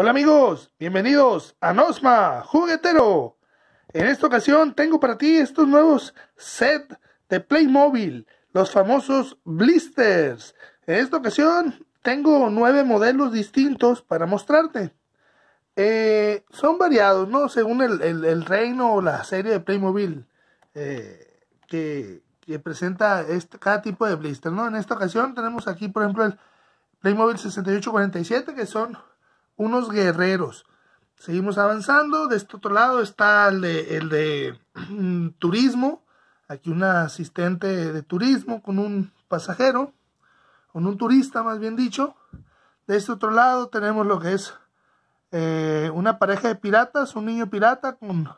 Hola amigos, bienvenidos a Nosma Juguetero. En esta ocasión tengo para ti estos nuevos set de Playmobil, los famosos blisters. En esta ocasión tengo nueve modelos distintos para mostrarte. Eh, son variados, ¿no? Según el, reino o la serie de Playmobil eh, que, que, presenta este, cada tipo de blister, ¿no? En esta ocasión tenemos aquí, por ejemplo, el Playmobil 6847, que son unos guerreros. Seguimos avanzando. De este otro lado está el de, mm, turismo. Aquí una asistente de turismo con un pasajero, con un turista más bien dicho. De este otro lado tenemos lo que es eh, una pareja de piratas, un niño pirata con,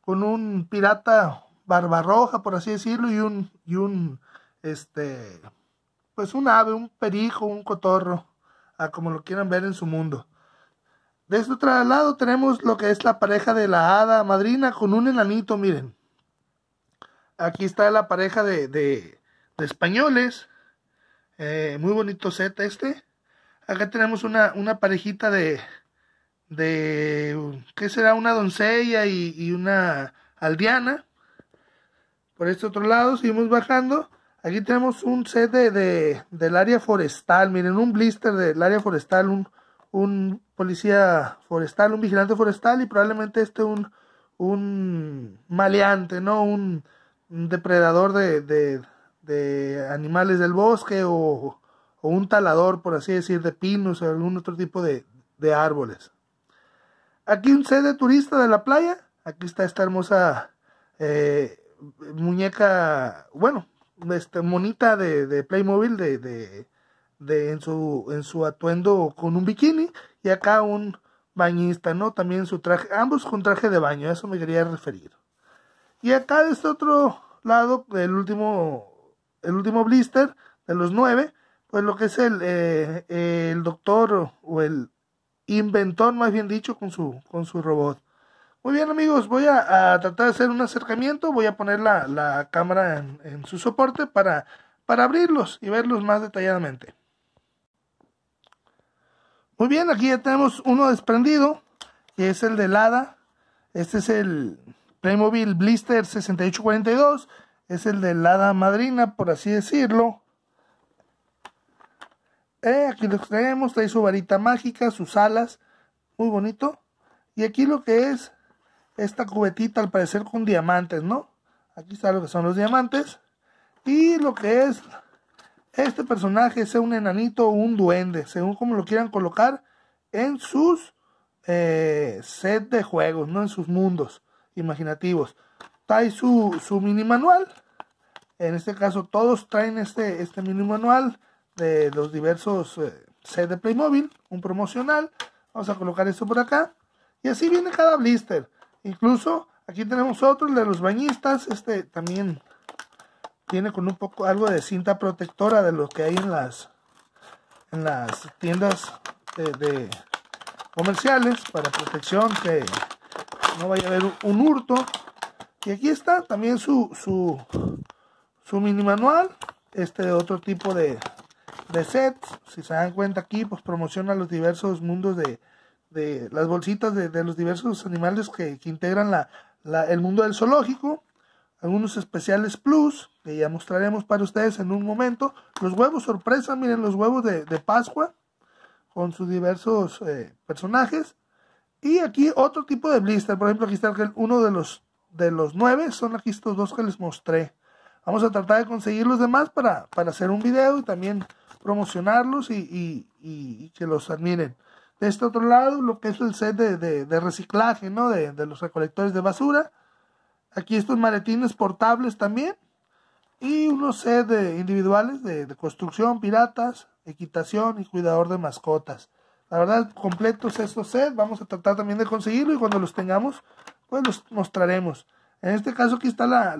con un pirata barbarroja, por así decirlo, y un, y un, este, pues un ave, un perijo, un cotorro, a como lo quieran ver en su mundo. De este otro lado tenemos lo que es la pareja de la hada madrina con un enanito, miren. Aquí está la pareja de, de, españoles. Eh, muy bonito set este. Acá tenemos una, parejita de, de, ¿qué será? Una doncella y, una aldeana. Por este otro lado seguimos bajando. Aquí tenemos un set de del área forestal. Miren, un blister del área forestal, un, un policía forestal, un vigilante forestal y probablemente este un, un maleante, ¿no? Un, depredador de, de, animales del bosque o, un talador, por así decir, de pinos o algún otro tipo de, árboles. Aquí un sede turista de la playa. Aquí está esta hermosa eh, muñeca, bueno, este, monita de, Playmobil de, de, en, su, en su atuendo con un bikini y acá un bañista, ¿no? También su traje, ambos con traje de baño, eso me quería referir. Y acá de este otro lado, el último, el último blister de los nueve, pues lo que es el, eh, el doctor o el inventor, más bien dicho, con su, con su robot. Muy bien amigos, voy a, tratar de hacer un acercamiento, voy a poner la, cámara en, en, su soporte para, para abrirlos y verlos más detalladamente. Muy bien, aquí ya tenemos uno desprendido, que es el de Lada. Este es el Playmobil Blister 6842. Es el de Lada Madrina, por así decirlo. Eh, aquí lo tenemos, trae su varita mágica, sus alas, muy bonito. Y aquí lo que es esta cubetita, al parecer con diamantes, ¿no? Aquí está lo que son los diamantes. Y lo que es este personaje sea un enanito o un duende, según como lo quieran colocar en sus eh, set de juegos, no en sus mundos imaginativos. Trae su, su mini manual, en este caso todos traen este, este mini manual de los diversos eh, set de Playmobil, un promocional, vamos a colocar esto por acá, y así viene cada blister, incluso aquí tenemos otro, de los bañistas, este también tiene con un poco algo de cinta protectora de lo que hay en las en las tiendas comerciales para protección que no vaya a haber un hurto. Y aquí está también su, su, su mini manual. Este otro tipo de, de sets. Si se dan cuenta aquí, pues promociona los diversos mundos de, las bolsitas de, los diversos animales que, que integran la, el mundo del zoológico algunos especiales plus que ya mostraremos para ustedes en un momento. Los huevos sorpresa, miren los huevos de, Pascua con sus diversos eh, personajes. Y aquí otro tipo de blister, por ejemplo aquí está uno de los, de los nueve, son aquí estos dos que les mostré. Vamos a tratar de conseguir los demás para, hacer un video y también promocionarlos y, que los admiren. De este otro lado, lo que es el set de, reciclaje, de los recolectores de basura Aquí estos maletines portables también. Y unos sets individuales de, construcción, piratas, equitación y cuidador de mascotas. La verdad, completos estos sets. Vamos a tratar también de conseguirlo y cuando los tengamos, pues los mostraremos. En este caso aquí está la,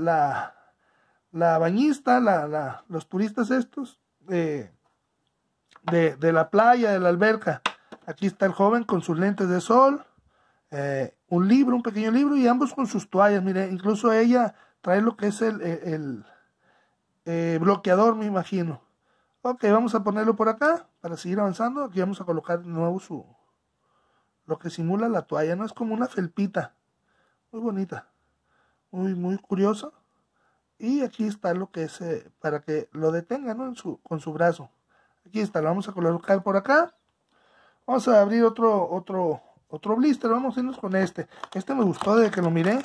la, bañista, la, la, los turistas estos de, eh, de, de, la playa, de la alberca. Aquí está el joven con sus lentes de sol eh, un libro, un pequeño libro, y ambos con sus toallas. Mire, incluso ella trae lo que es el, el, eh, bloqueador, me imagino. Ok, vamos a ponerlo por acá para seguir avanzando. Aquí vamos a colocar de nuevo su, lo que simula la toalla, ¿no? Es como una felpita, muy bonita, muy, muy curiosa. Y aquí está lo que es eh, para que lo detenga, ¿no? En su, con su brazo. Aquí está, lo vamos a colocar por acá. Vamos a abrir otro, otro, otro blister, vamos a irnos con este. Este me gustó de que lo miré.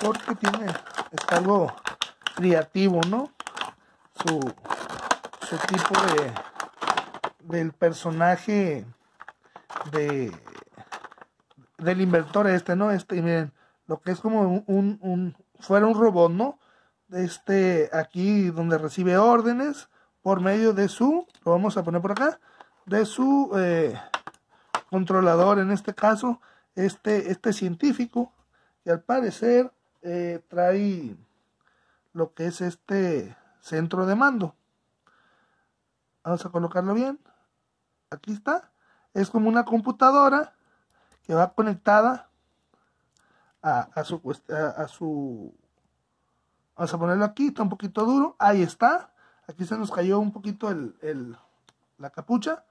Porque tiene, es algo creativo, ¿no? Su, su tipo de, del personaje de, del inventor este, ¿no? Este, miren, lo que es como un, un, fuera un robot, ¿no? Este, aquí donde recibe órdenes por medio de su, lo vamos a poner por acá, de su eh, controlador, en este caso, este, este científico, que al parecer eh, trae lo que es este centro de mando. Vamos a colocarlo bien. Aquí está. Es como una computadora que va conectada a, a su, su Vamos a ponerlo aquí, está un poquito duro. Ahí está. Aquí se nos cayó un poquito la capucha.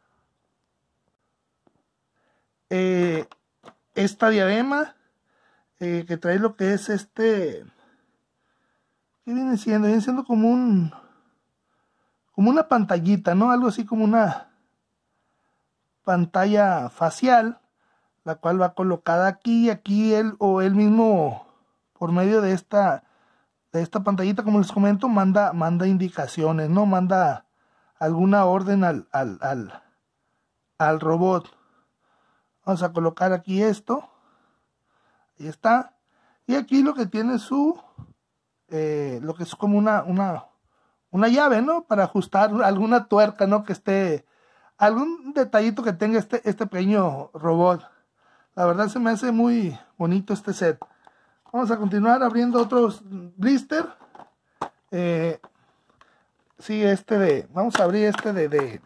Eh, esta diadema eh, que trae lo que es este ¿qué viene siendo? viene siendo como un como una pantallita, ¿no? Algo así como una pantalla facial, la cual va colocada aquí, y aquí él o él mismo por medio de esta de esta pantallita, como les comento, manda manda indicaciones, ¿no? Manda alguna orden al al al, al robot. Vamos a colocar aquí esto. Ahí está. Y aquí lo que tiene su, eh, lo que es como una, una, una llave, ¿no? Para ajustar alguna tuerca, ¿no? Que esté, algún detallito que tenga este, este pequeño robot. La verdad se me hace muy bonito este set. Vamos a continuar abriendo otros blister. Eh, este de, vamos a abrir este de,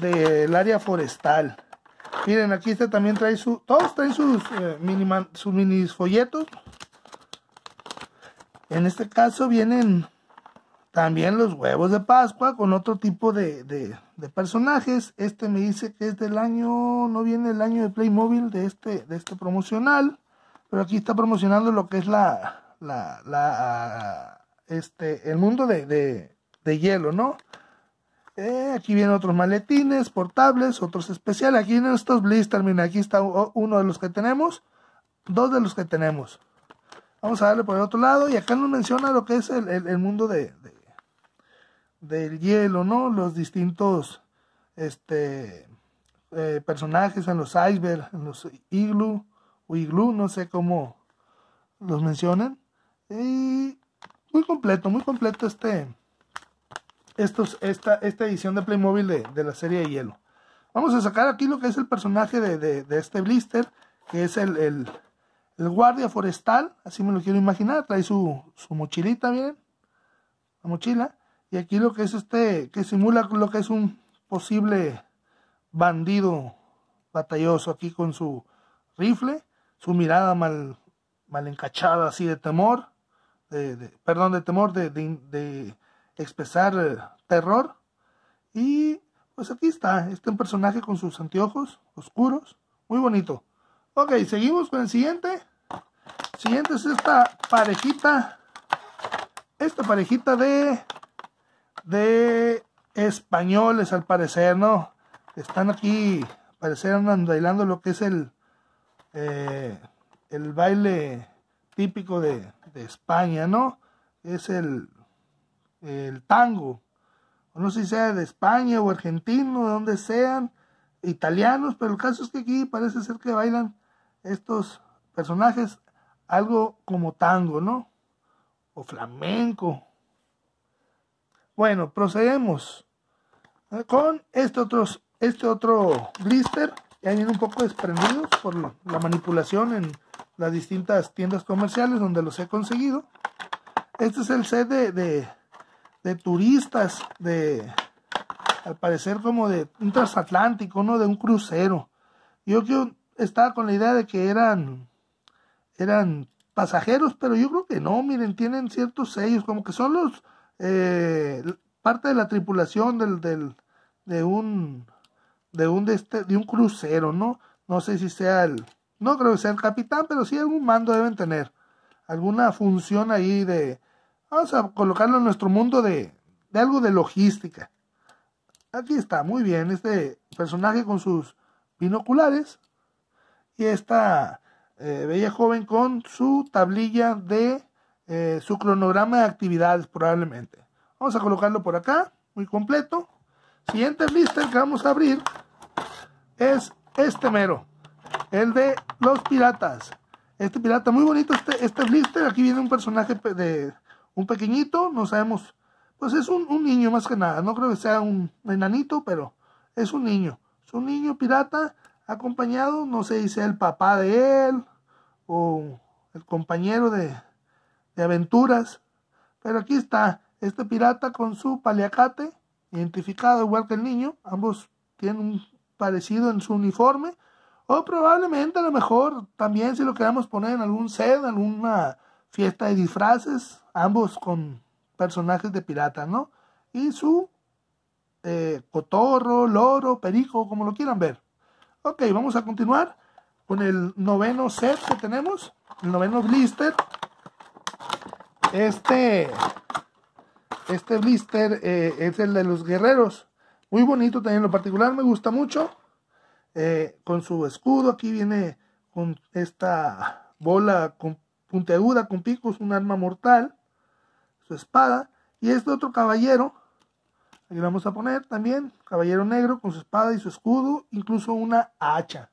del área forestal. Miren, aquí este también trae su... Todos traen sus, eh, mini, folletos. En este caso vienen también los huevos de Pascua con otro tipo de, personajes. Este me dice que es del año, no viene el año de Playmobil de este, de este promocional, pero aquí está promocionando lo que es la, la, este, el mundo de, de, de hielo, ¿no? Eh, aquí vienen otros maletines portables, otros especiales. Aquí en estos blisters, miren, aquí está uno de los que tenemos, dos de los que tenemos. Vamos a darle por el otro lado y acá nos menciona lo que es el, mundo de, del hielo, ¿no? Los distintos este, eh, personajes en los icebergs, en los iglu, o no sé cómo los mencionan. Y muy completo, muy completo este esta, esta edición de Playmobil de, de, la serie de hielo. Vamos a sacar aquí lo que es el personaje de, este blister, que es el, guardia forestal, así me lo quiero imaginar, trae su, su mochilita, miren, la mochila, y aquí lo que es este, que simula lo que es un posible bandido batalloso aquí con su rifle, su mirada mal, mal encachada así de temor, de, perdón, de temor, de expresar eh, terror. Y pues aquí está, este personaje con sus anteojos oscuros, muy bonito. Ok, seguimos con el siguiente. Siguiente es esta parejita, esta parejita de, de españoles al parecer, ¿no? Están aquí, parecer andan bailando lo que es el, eh, el baile típico de, de España, ¿no? Es el el tango. No sé si sea de España o argentino, de donde sean, italianos, pero el caso es que aquí parece ser que bailan estos personajes algo como tango, ¿no? O flamenco. Bueno, procedemos ¿eh? con este otro, este otro blister. Ya un poco desprendidos por la manipulación en las distintas tiendas comerciales donde los he conseguido. Este es el set de de turistas, de al parecer como de un transatlántico, ¿no? De un crucero. Yo que estaba con la idea de que eran, eran pasajeros, pero yo creo que no, miren, tienen ciertos sellos, como que son los eh, parte de la tripulación del, del, de un de un de, este, de un crucero, ¿no? No sé si sea el, no creo que sea el capitán, pero sí algún mando deben tener, alguna función ahí de, Vamos a colocarlo en nuestro mundo de, algo de logística. Aquí está, muy bien, este personaje con sus binoculares y esta eh, bella joven con su tablilla de eh, su cronograma de actividades probablemente. Vamos a colocarlo por acá, muy completo. Siguiente blister que vamos a abrir es este mero, el de los piratas. Este pirata, muy bonito este, este blister, aquí viene un personaje de, un pequeñito, no sabemos, pues es un, niño más que nada, no creo que sea un enanito, pero es un niño, es un niño pirata acompañado, no sé si sea el papá de él o el compañero de, aventuras, pero aquí está este pirata con su paliacate, identificado igual que el niño, ambos tienen un parecido en su uniforme, o probablemente a lo mejor también si lo queramos poner en algún set, alguna fiesta de disfraces, ambos con personajes de pirata, ¿no? Y su eh, cotorro, loro, perico, como lo quieran ver. Ok, vamos a continuar con el noveno set que tenemos, el noveno blister. Este, este blister eh, es el de los guerreros. Muy bonito también lo particular, me gusta mucho. Eh, con su escudo, aquí viene con esta bola con puntiaguda con picos, un arma mortal, su espada, y este otro caballero, aquí vamos a poner también, caballero negro con su espada y su escudo, incluso una hacha.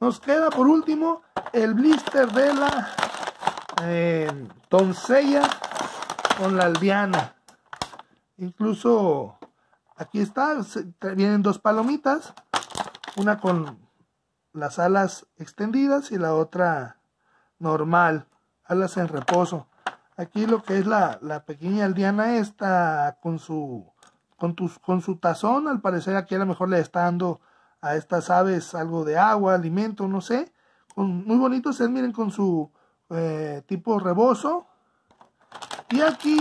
Nos queda por último el blister de la eh, doncella con la albiana Incluso aquí está, vienen dos palomitas, una con las alas extendidas y la otra normal alas en reposo. Aquí lo que es la, pequeña aldeana esta con su, con, tus, con su tazón, al parecer aquí a lo mejor le está dando a estas aves algo de agua, alimento, no sé. Con, muy bonito. es, miren, con su eh, tipo rebozo. Y aquí,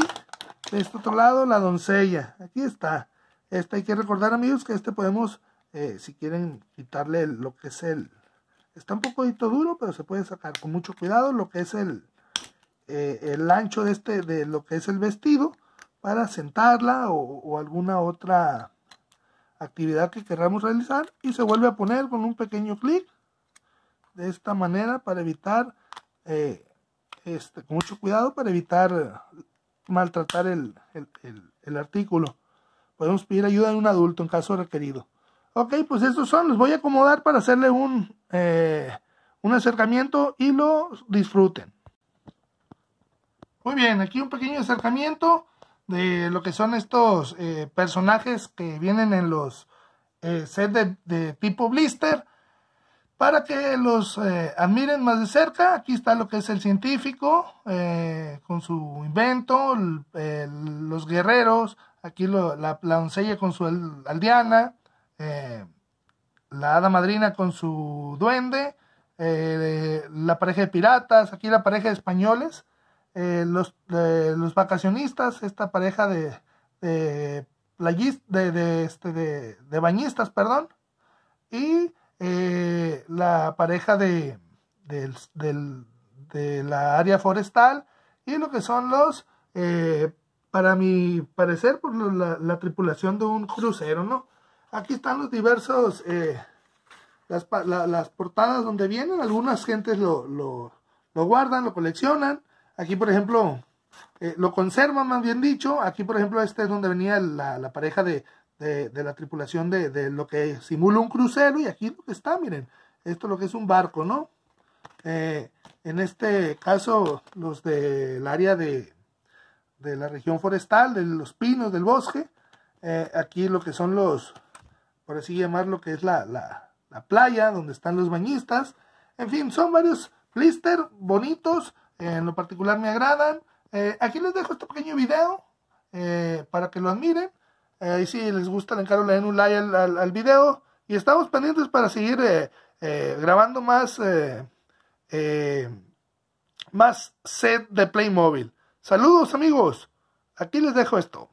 de este otro lado, la doncella. Aquí está. Esta hay que recordar, amigos, que este podemos, eh, si quieren quitarle lo que es el... Está un poquito duro, pero se puede sacar con mucho cuidado lo que es el, eh, el ancho de este de lo que es el vestido para sentarla o, alguna otra actividad que queramos realizar y se vuelve a poner con un pequeño clic de esta manera para evitar eh, este, con mucho cuidado para evitar maltratar el, artículo podemos pedir ayuda de un adulto en caso requerido ok pues estos son los voy a acomodar para hacerle un eh, un acercamiento y lo disfruten muy bien, aquí un pequeño acercamiento de lo que son estos eh, personajes que vienen en los eh, sets de, tipo blister para que los eh, admiren más de cerca. Aquí está lo que es el científico eh, con su invento, los guerreros, aquí la, la, doncella con su aldeana, la hada madrina con su duende, la pareja de piratas, aquí la pareja de españoles eh, los, eh, los, vacacionistas, esta pareja de, de, este, de, bañistas, perdón, y eh, la pareja de, de la área forestal y lo que son los, para mi parecer, por la, tripulación de un crucero, ¿no? Aquí están los diversos, las, portadas donde vienen, algunas gentes lo, lo guardan, lo coleccionan, Aquí, por ejemplo, eh, lo conservan, más bien dicho. Aquí, por ejemplo, este es donde venía la, pareja de, la tripulación de, lo que simula un crucero. Y aquí lo que está, miren, esto es lo que es un barco, ¿no? Eh, en este caso, los del área de, la región forestal, de los pinos, del bosque. Eh, aquí lo que son los, por así llamar lo que es la, la playa, donde están los bañistas. En fin, son varios blister bonitos en lo particular me agradan. Eh, aquí les dejo este pequeño video eh, para que lo admiren. Eh, y si les gusta, le encargo le un like al, video. Y estamos pendientes para seguir grabando más, más set de Playmobil. Saludos amigos. Aquí les dejo esto.